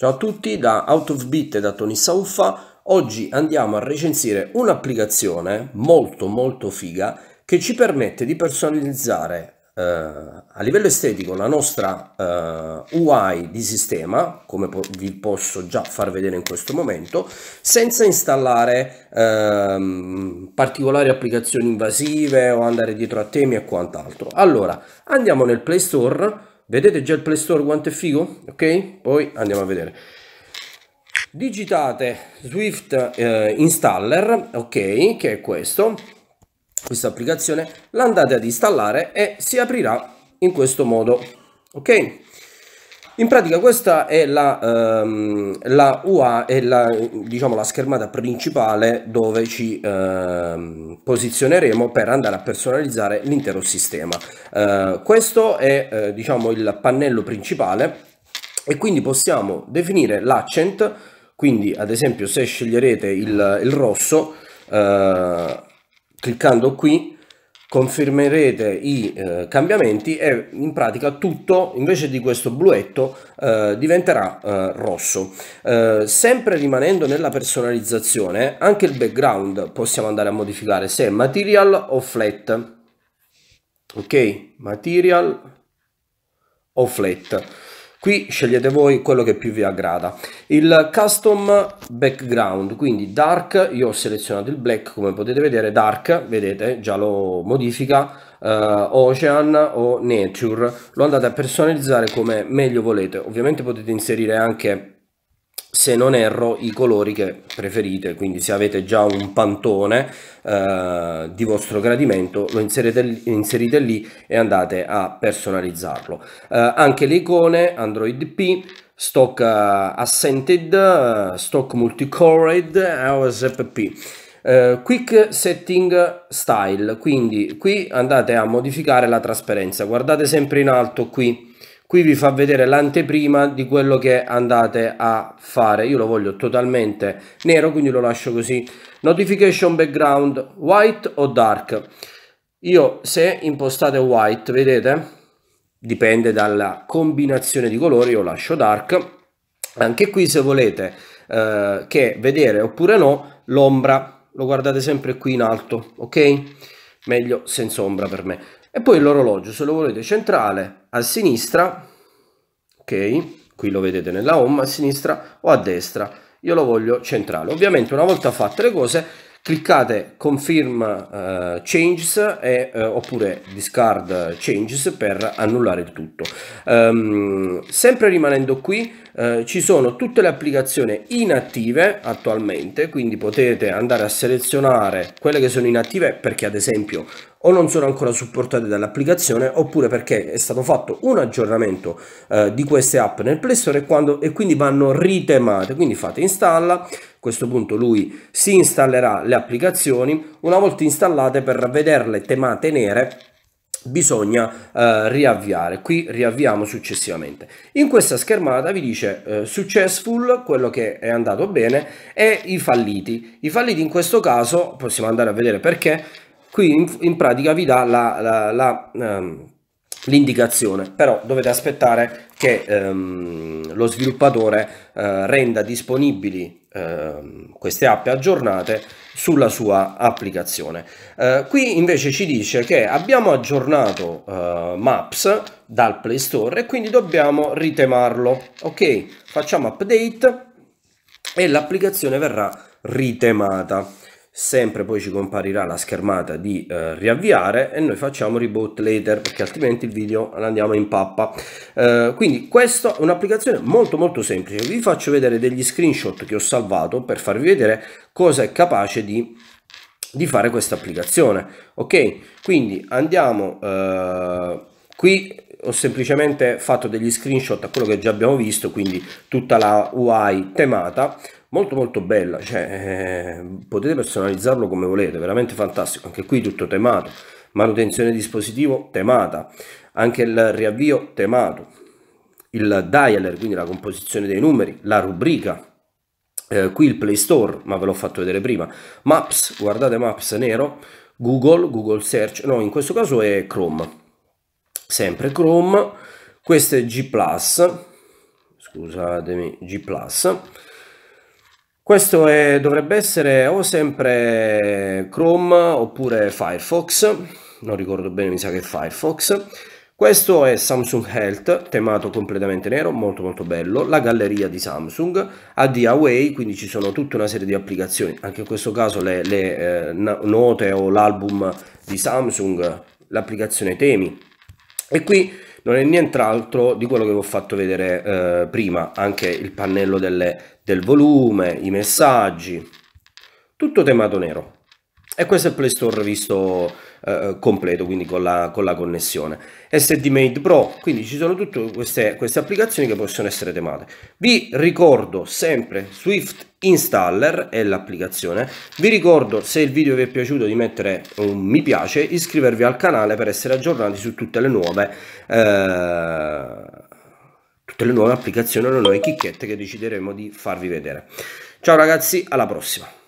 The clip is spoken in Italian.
Ciao a tutti da Out of Beat e da Tony Sauffa. Oggi andiamo a recensire un'applicazione molto molto figa che ci permette di personalizzare eh, a livello estetico la nostra eh, UI di sistema, come po vi posso già far vedere in questo momento, senza installare eh, particolari applicazioni invasive o andare dietro a temi e quant'altro. Allora, andiamo nel Play Store Vedete già il Play Store quanto è figo? Ok? Poi andiamo a vedere. Digitate Swift eh, Installer, ok, che è questo, questa applicazione, l'andate ad installare e si aprirà in questo modo, ok? In pratica questa è la, ehm, la UA, è la, diciamo, la schermata principale dove ci ehm, posizioneremo per andare a personalizzare l'intero sistema. Eh, questo è eh, diciamo, il pannello principale e quindi possiamo definire l'accent, quindi ad esempio se sceglierete il, il rosso, eh, cliccando qui, confermerete i eh, cambiamenti e in pratica tutto invece di questo bluetto eh, diventerà eh, rosso eh, sempre rimanendo nella personalizzazione anche il background possiamo andare a modificare se è material o flat ok material o flat Qui scegliete voi quello che più vi aggrada. Il custom background, quindi dark, io ho selezionato il black come potete vedere, dark, vedete, già lo modifica, Uh, Ocean o Nature lo andate a personalizzare come meglio volete ovviamente potete inserire anche se non erro i colori che preferite quindi se avete già un pantone eh, di vostro gradimento lo inserite, inserite, lì e andate a personalizzarlo eh, anche le icone android p stock uh, assented uh, stock multicolored AOSP Uh, eh, quick setting style quindi qui andate a modificare la trasparenza guardate sempre in alto qui qui vi fa vedere l'anteprima di quello che andate a fare io lo voglio totalmente nero quindi lo lascio così notification background white o dark io se impostate white vedete dipende dalla combinazione di colori io lascio dark anche qui se volete eh, che vedere oppure no l'ombra lo guardate sempre qui in alto ok meglio senza ombra per me e poi l'orologio, se lo volete centrale, a sinistra, ok, qui lo vedete nella home, a sinistra o a destra, io lo voglio centrale. Ovviamente una volta fatte le cose, cliccate confirm uh, changes e, uh, oppure discard changes per annullare il tutto um, sempre rimanendo qui uh, ci sono tutte le applicazioni inattive attualmente quindi potete andare a selezionare quelle che sono inattive perché ad esempio o non sono ancora supportate dall'applicazione oppure perché è stato fatto un aggiornamento eh, di queste app nel Play Store e, quando, e quindi vanno ritemate. Quindi fate installa, a questo punto lui si installerà le applicazioni, una volta installate per vederle temate nere bisogna eh, riavviare qui riavviamo successivamente in questa schermata vi dice eh, successful quello che è andato bene e i falliti i falliti in questo caso possiamo andare a vedere perché qui in, in pratica vi dà ehm, l'indicazione, um, però dovete aspettare che um, lo sviluppatore uh, renda disponibili uh, queste app aggiornate sulla sua applicazione. Uh, qui invece ci dice che abbiamo aggiornato eh, Maps dal Play Store e quindi dobbiamo ritemarlo. Ok, facciamo update e l'applicazione verrà ritemata sempre poi ci comparirà la schermata di eh, riavviare e noi facciamo reboot later perché altrimenti il video andiamo in pappa eh, quindi questa è un'applicazione molto molto semplice vi faccio vedere degli screenshot che ho salvato per farvi vedere cosa è capace di, di fare questa applicazione ok quindi andiamo eh, qui ho semplicemente fatto degli screenshot a quello che già abbiamo visto quindi tutta la UI temata molto molto bella cioè, eh, potete personalizzarlo come volete veramente fantastico anche qui tutto temato manutenzione dispositivo temata anche il riavvio temato il dialer quindi la composizione dei numeri la rubrica eh, qui il play store ma ve l'ho fatto vedere prima maps guardate maps nero google google search no in questo caso è chrome sempre chrome questo è g plus scusatemi g plus questo è, dovrebbe essere o sempre Chrome oppure Firefox, non ricordo bene, mi sa che è Firefox. Questo è Samsung Health, temato completamente nero, molto molto bello, la galleria di Samsung, AD Away, quindi ci sono tutta una serie di applicazioni, anche in questo caso le, le eh, note o l'album di Samsung, l'applicazione temi. E qui non è nient'altro di quello che vi ho fatto vedere eh, prima, anche il pannello delle, del volume, i messaggi, tutto temato nero. E questo è il Play Store visto eh, eh, completo, quindi con la, con la, connessione. SD Made Pro, quindi ci sono tutte queste, queste applicazioni che possono essere temate. Vi ricordo sempre Swift Installer è l'applicazione. Vi ricordo se il video vi è piaciuto di mettere un mi piace, iscrivervi al canale per essere aggiornati su tutte le nuove... Eh, tutte le nuove applicazioni o le nuove chicchette che decideremo di farvi vedere. Ciao ragazzi, alla prossima!